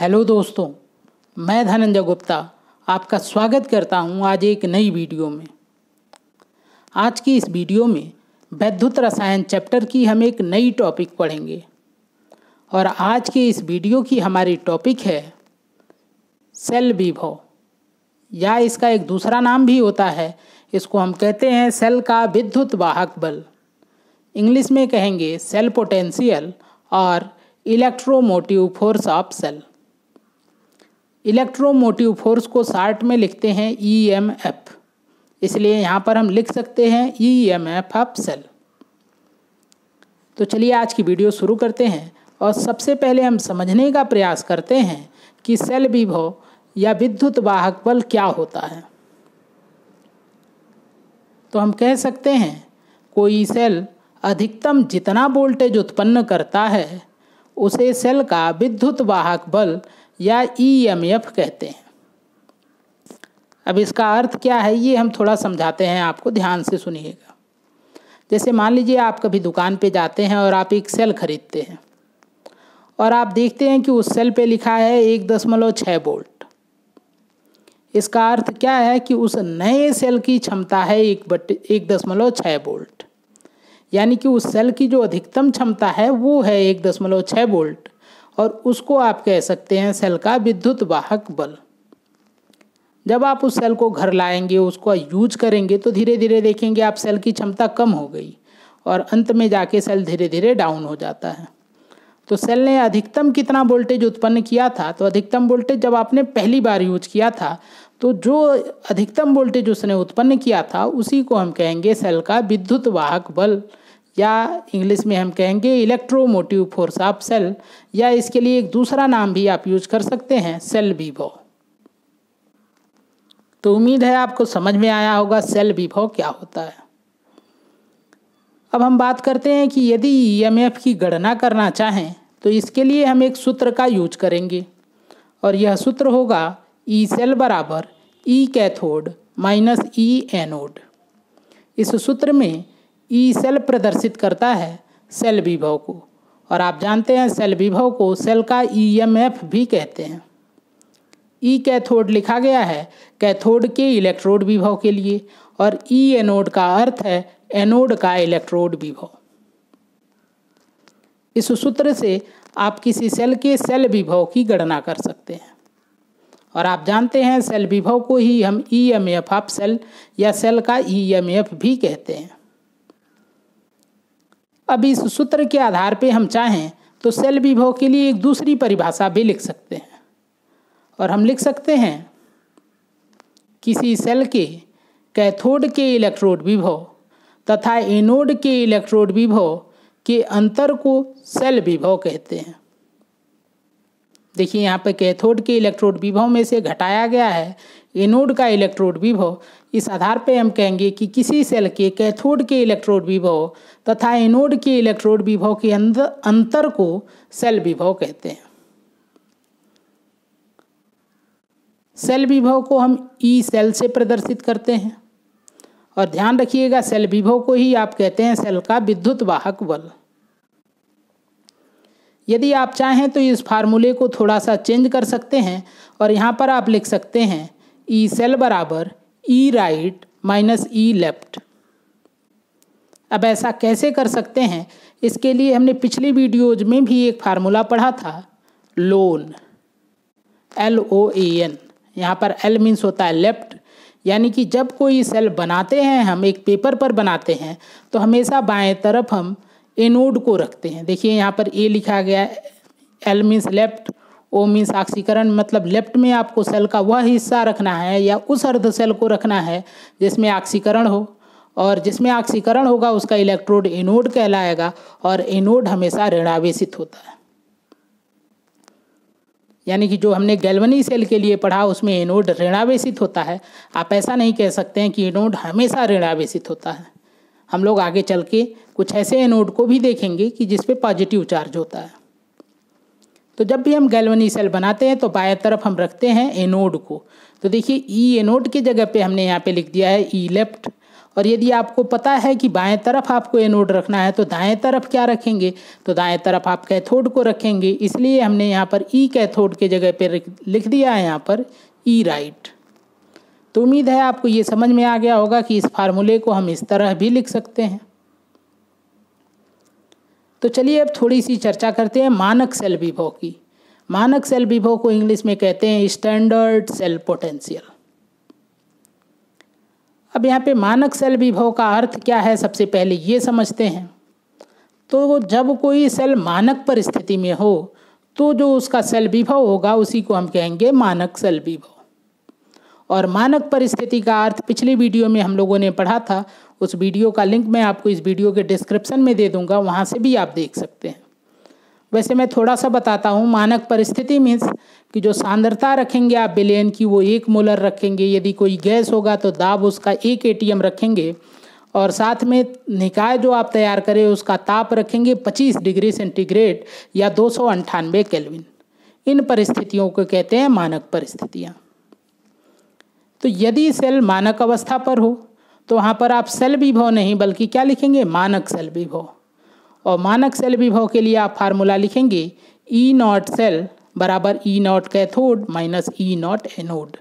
hello दोस्तों मैं धनंजय गुप्ता आपका स्वागत करता हूं आज एक नई वीडियो में आज की इस वीडियो में वैद्युत रसायन चैप्टर की हम एक नई टॉपिक पढ़ेंगे और आज की इस वीडियो की हमारी टॉपिक है सेल विभव या इसका एक दूसरा नाम भी होता है इसको हम कहते हैं सेल का विद्युत वाहक बल इंग्लिश में कहेंगे सेल पोटेंशियल और electromotive force of cell electromotive force को शार्ट में लिखते हैं ई एम एफ इसलिए यहाँ पर हम लिख सकते हैं E M F of cell तो चलिए आज की वीडियो शुरू करते हैं और सबसे पहले हम समझने का प्रयास करते हैं कि सेल विभव या विद्युत वाहक बल क्या होता है तो हम कह सकते हैं कोई सेल अधिकतम जितना वोल्टेज उत्पन्न करता है उसे सेल का विद्युत वाहक बल या ईएमएफ कहते हैं अब इसका अर्थ क्या है ये हम थोड़ा समझाते हैं आपको ध्यान से सुनिएगा जैसे मान लीजिए आप कभी दुकान पे जाते हैं और आप एक सेल खरीदते हैं और आप देखते हैं कि उस सेल पे लिखा है एक दशमलव छः वोल्ट इसका अर्थ क्या है कि उस नए सेल की क्षमता है एक बट एक दशमलव छः वोल्ट यानी कि उस सेल की जो अधिकतम क्षमता है वो है एक दशमलव छः वोल्ट और उसको आप कह सकते हैं सेल का विद्युत वाहक बल जब आप उस सेल को घर लाएंगे उसको यूज करेंगे तो धीरे धीरे देखेंगे आप सेल की क्षमता कम हो गई और अंत में जाके सेल धीरे धीरे डाउन हो जाता है तो सेल ने अधिकतम कितना वोल्टेज उत्पन्न किया था तो अधिकतम वोल्टेज जब आपने पहली बार यूज किया था तो जो अधिकतम वोल्टेज उसने उत्पन्न किया था उसी को हम कहेंगे सेल का विद्युत वाहक बल या इंग्लिश में हम कहेंगे इलेक्ट्रोमोटिव फोर्स आप सेल या इसके लिए एक दूसरा नाम भी आप यूज कर सकते हैं सेल विभो तो उम्मीद है आपको समझ में आया होगा सेल विभो क्या होता है अब हम बात करते हैं कि यदि ईएमएफ e की गणना करना चाहें तो इसके लिए हम एक सूत्र का यूज करेंगे और यह सूत्र होगा ई e सेल बराबर E cathode minus E anode इस सूत्र में ई सेल प्रदर्शित करता है सेल विभव को और आप जानते हैं सेल विभव को सेल का ई एम एफ भी कहते हैं ई कैथोड लिखा गया है कैथोड के इलेक्ट्रोड विभव के लिए और ई एनोड का अर्थ है एनोड का इलेक्ट्रोड विभव इस सूत्र से आप किसी सेल के सेल विभव की गणना कर सकते हैं और आप जानते हैं सेल विभव को ही हम E M F of cell या सेल का ई एम एफ भी कहते हैं अब इस सूत्र के आधार पे हम चाहें तो सेल विभव के लिए एक दूसरी परिभाषा भी लिख सकते हैं और हम लिख सकते हैं किसी सेल के कैथोड के इलेक्ट्रोड विभव तथा एनोड के इलेक्ट्रोड विभव के अंतर को सेल विभव कहते हैं देखिए यहाँ पर कैथोड के इलेक्ट्रोड विभव में से घटाया गया है एनोड का इलेक्ट्रोड विभव इस आधार पर हम कहेंगे कि किसी सेल के कैथोड के इलेक्ट्रोड विभव तथा एनोड के इलेक्ट्रोड विभव के अंतर को सेल विभव कहते हैं सेल विभव को हम ई सेल से प्रदर्शित करते हैं और ध्यान रखिएगा सेल विभव को ही आप कहते हैं सेल का विद्युत वाहक बल यदि आप चाहें तो इस फार्मूले को थोड़ा सा चेंज कर सकते हैं और यहाँ पर आप लिख सकते हैं ई e सेल बराबर E right minus E left अब ऐसा कैसे कर सकते हैं इसके लिए हमने पिछली वीडियोज में भी एक फार्मूला पढ़ा था loan L O A N यहाँ पर एल मीन्स होता है लेफ्ट यानी कि जब कोई सेल बनाते हैं हम एक पेपर पर बनाते हैं तो हमेशा बाएं तरफ हम एनोड को रखते हैं देखिए यहाँ पर ए लिखा गया है L means left O means ऑक्सीकरण मतलब लेफ्ट में आपको सेल का वह हिस्सा रखना है या उस अर्ध सेल को रखना है जिसमें ऑक्सीकरण हो और जिसमें ऑक्सीकरण होगा उसका इलेक्ट्रोड एनोड कहलाएगा और एनोड हमेशा ऋणावेशित होता है यानी कि जो हमने गैल्वनी सेल के लिए पढ़ा उसमें एनोड ऋणावेशित होता है आप ऐसा नहीं कह सकते हैं कि एनोड हमेशा ऋणावेशित होता है हम लोग आगे चल के कुछ ऐसे एनोड को भी देखेंगे कि जिस पे पॉजिटिव चार्ज होता है तो जब भी हम गैल्वनी सेल बनाते हैं तो बाएं तरफ हम रखते हैं एनोड को तो देखिए ई e एनोड की जगह पे हमने यहाँ पे लिख दिया है ई e लेफ्ट और यदि आपको पता है कि बाएं तरफ आपको एनोड रखना है तो दाएं तरफ क्या रखेंगे तो दाएं तरफ आप कैथोड को रखेंगे इसलिए हमने यहाँ पर ई e कैथोड के जगह पर लिख दिया है यहाँ पर ई राइट तो उम्मीद है आपको ये समझ में आ गया होगा कि इस फार्मूले को हम इस तरह भी लिख सकते हैं तो चलिए अब थोड़ी सी चर्चा करते हैं मानक सेल विभो की मानक सेल विभो को इंग्लिश में कहते हैं स्टैंडर्ड सेल पोटेंशियल अब यहाँ पे मानक सेल विभव का अर्थ क्या है सबसे पहले ये समझते हैं तो जब कोई सेल मानक परिस्थिति में हो तो जो उसका सेल विभव होगा उसी को हम कहेंगे मानक सेल विभव और मानक परिस्थिति का अर्थ पिछले वीडियो में हम लोगों ने पढ़ा था उस वीडियो का लिंक मैं आपको इस वीडियो के डिस्क्रिप्शन में दे दूंगा वहाँ से भी आप देख सकते हैं वैसे मैं थोड़ा सा बताता हूँ मानक परिस्थिति मीन्स कि जो सांद्रता रखेंगे आप बिलियन की वो एक मोलर रखेंगे यदि कोई गैस होगा तो दाब उसका एक ए रखेंगे और साथ में निकाय जो आप तैयार करें उसका ताप रखेंगे 25 डिग्री सेंटीग्रेड या दो सौ इन परिस्थितियों को कहते हैं मानक परिस्थितियाँ तो यदि सेल मानक अवस्था पर हो तो वहाँ पर आप सेल विभव नहीं बल्कि क्या लिखेंगे मानक सेल विभव और मानक सेल विभव के लिए आप फार्मूला लिखेंगे ई e नॉट सेल बराबर E e not cathode minus E e not anode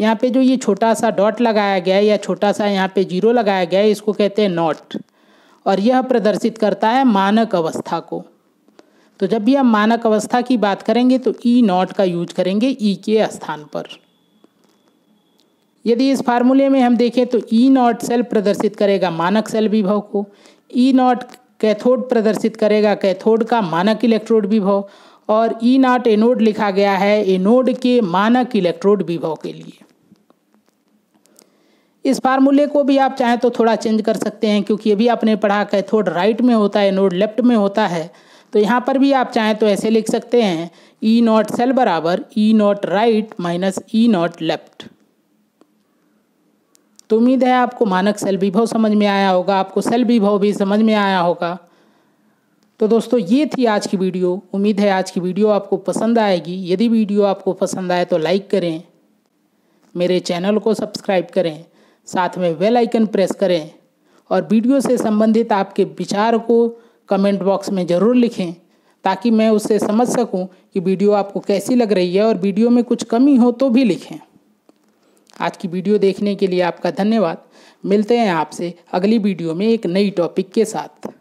यहाँ पे जो ये छोटा सा डॉट लगाया गया है या छोटा सा यहाँ पे जीरो लगाया गया है इसको कहते हैं नॉट और यह प्रदर्शित करता है मानक अवस्था को तो जब भी हम मानक अवस्था की बात करेंगे तो ई नॉट का यूज करेंगे ई के स्थान पर यदि इस फार्मूले में हम देखें तो ई नॉट सेल प्रदर्शित करेगा मानक सेल विभव को ई नॉट कैथोड प्रदर्शित करेगा कैथोड का मानक इलेक्ट्रोड विभव और ई नॉट एनोड लिखा गया है एनोड के मानक इलेक्ट्रोड विभव के लिए इस फार्मूले को भी आप चाहें तो थोड़ा चेंज कर सकते हैं क्योंकि अभी आपने पढ़ा कैथोड राइट में होता है एनोड लेफ्ट में होता है तो यहाँ पर भी आप चाहें तो ऐसे लिख सकते हैं ई नॉट सेल बराबर E not right minus E not left तो उम्मीद है आपको मानक सेल विभव समझ में आया होगा आपको सेल विभव भी समझ में आया होगा तो दोस्तों ये थी आज की वीडियो उम्मीद है आज की वीडियो आपको पसंद आएगी यदि वीडियो आपको पसंद आए तो लाइक करें मेरे चैनल को सब्सक्राइब करें साथ में बेल आइकन प्रेस करें और वीडियो से संबंधित आपके विचार को कमेंट बॉक्स में ज़रूर लिखें ताकि मैं उससे समझ सकूं कि वीडियो आपको कैसी लग रही है और वीडियो में कुछ कमी हो तो भी लिखें आज की वीडियो देखने के लिए आपका धन्यवाद मिलते हैं आपसे अगली वीडियो में एक नई टॉपिक के साथ